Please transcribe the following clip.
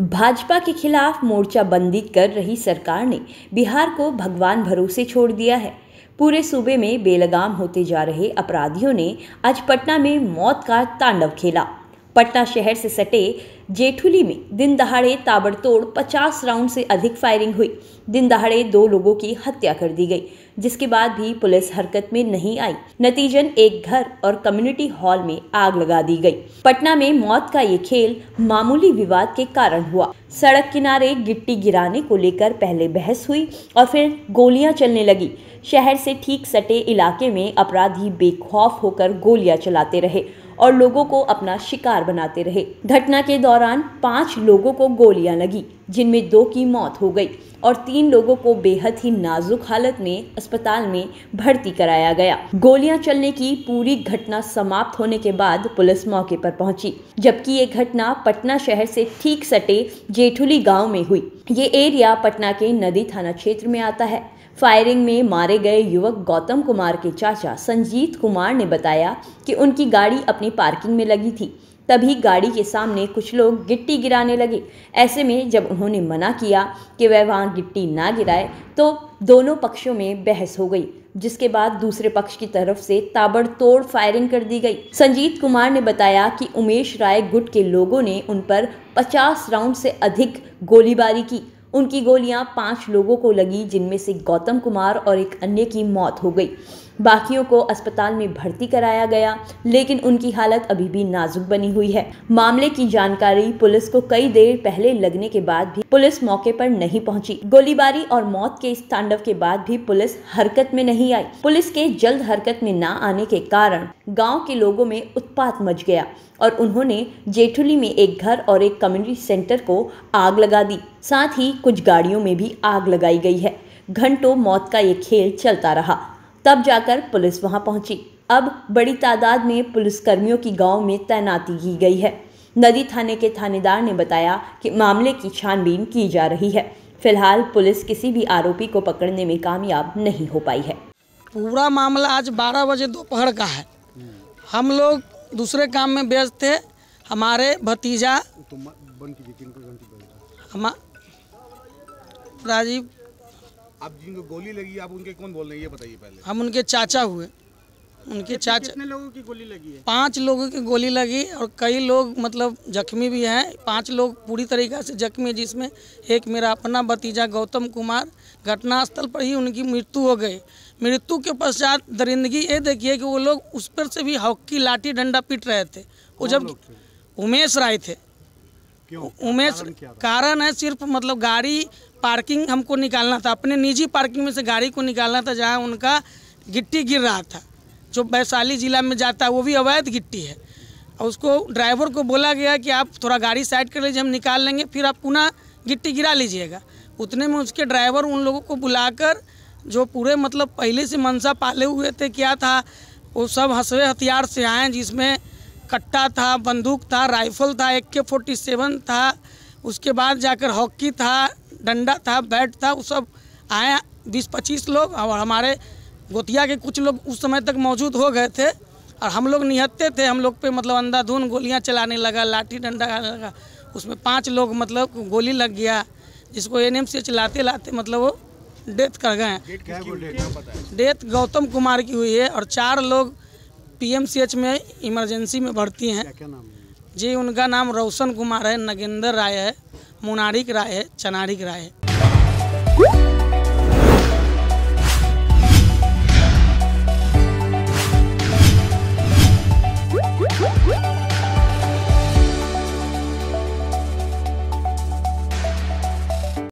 भाजपा के खिलाफ मोर्चाबंदी कर रही सरकार ने बिहार को भगवान भरोसे छोड़ दिया है पूरे सूबे में बेलगाम होते जा रहे अपराधियों ने आज पटना में मौत का तांडव खेला पटना शहर से सटे जेठुली में दिन दहाड़े ताबड़तोड़ 50 राउंड से अधिक फायरिंग हुई दिन दहाड़े दो लोगों की हत्या कर दी गई जिसके बाद भी पुलिस हरकत में नहीं आई नतीजन एक घर और कम्युनिटी हॉल में आग लगा दी गई पटना में मौत का ये खेल मामूली विवाद के कारण हुआ सड़क किनारे गिट्टी गिराने को लेकर पहले बहस हुई और फिर गोलियां चलने लगी शहर से ठीक सटे इलाके में अपराधी बेखौफ होकर गोलियां चलाते रहे और लोगों को अपना शिकार बनाते रहे घटना के दौरान पांच लोगों को गोलियां लगी जिनमें दो की मौत हो गई और तीन लोगों को बेहद ही नाजुक हालत में अस्पताल में भर्ती कराया गया गोलियां चलने की पूरी घटना समाप्त होने के बाद पुलिस मौके पर पहुंची जबकि ये घटना पटना शहर से ठीक सटे जेठुली गांव में हुई ये एरिया पटना के नदी थाना क्षेत्र में आता है फायरिंग में मारे गए युवक गौतम कुमार के चाचा संजीत कुमार ने बताया कि उनकी गाड़ी अपनी पार्किंग में लगी थी तभी गाड़ी के सामने कुछ लोग गिट्टी गिराने लगे ऐसे में जब उन्होंने मना किया कि वह वहाँ गिट्टी ना गिराए तो दोनों पक्षों में बहस हो गई जिसके बाद दूसरे पक्ष की तरफ से ताबड़तोड़ फायरिंग कर दी गई संजीत कुमार ने बताया कि उमेश राय गुट के लोगों ने उन पर 50 राउंड से अधिक गोलीबारी की उनकी गोलियां पांच लोगों को लगी जिनमें से गौतम कुमार और एक अन्य की मौत हो गई बाकियों को अस्पताल में भर्ती कराया गया लेकिन उनकी हालत अभी भी नाजुक बनी हुई है मामले की जानकारी पुलिस को कई देर पहले लगने के बाद भी पुलिस मौके पर नहीं पहुंची। गोलीबारी और मौत के इस तांडव के बाद भी पुलिस हरकत में नहीं आई पुलिस के जल्द हरकत में न आने के कारण गाँव के लोगों में उत्पात मच गया और उन्होंने जेठुली में एक घर और एक कम्युनिटी सेंटर को आग लगा दी साथ ही कुछ गाड़ियों में भी आग लगाई गई है घंटों मौत का ये खेल चलता रहा तब जाकर पुलिस वहां पहुंची अब बड़ी तादाद में पुलिसकर्मियों की गांव में तैनाती की गई है नदी थाने के थानेदार ने बताया कि मामले की छानबीन की जा रही है फिलहाल पुलिस किसी भी आरोपी को पकड़ने में कामयाब नहीं हो पाई है पूरा मामला आज 12 बजे दोपहर का है हम लोग दूसरे काम में व्यस्त थे हमारे भतीजा तो राजीव आप जिनको गोली लगी आप उनके कौन बोल रहे हैं ये बताइए पहले हम उनके चाचा हुए उनके चाचा कितने लोगों की गोली लगी है पांच लोगों की गोली लगी और कई लोग मतलब जख्मी भी हैं पांच लोग पूरी तरीके से जख्मी है जिसमें एक मेरा अपना भतीजा गौतम कुमार घटनास्थल पर ही उनकी मृत्यु हो गई मृत्यु के पश्चात दरिंदगी ये देखिए कि वो लोग उस पर से भी हॉकी लाठी डंडा पीट रहे थे वो जब उमेश राय थे क्यों? उमेश कारण है सिर्फ मतलब गाड़ी पार्किंग हमको निकालना था अपने निजी पार्किंग में से गाड़ी को निकालना था जहाँ उनका गिट्टी गिर रहा था जो वैशाली जिला में जाता है वो भी अवैध गिट्टी है और उसको ड्राइवर को बोला गया कि आप थोड़ा गाड़ी साइड कर लीजिए हम निकाल लेंगे फिर आप पुनः गिट्टी गिरा लीजिएगा उतने में उसके ड्राइवर उन लोगों को बुलाकर जो पूरे मतलब पहले से मनसा पाले हुए थे क्या था वो सब हंसवे हथियार से आए जिसमें कट्टा था बंदूक था राइफल था ए के सेवन था उसके बाद जाकर हॉकी था डंडा था बैट था वो सब आए बीस पच्चीस लोग और हमारे गोतिया के कुछ लोग उस समय तक मौजूद हो गए थे और हम लोग निहत्ते थे हम लोग पे मतलब अंधाधुन गोलियां चलाने लगा लाठी डंडा खाने लगा उसमें पांच लोग मतलब गोली लग गया जिसको एन एम चलाते लाते मतलब वो डेथ कर गए डेथ गौतम कुमार की हुई है और चार लोग पीएमसीएच में इमरजेंसी में भर्ती हैं जी उनका नाम रोशन कुमार है नगेंद्र राय है मुनारिक राय है चनारिक राय है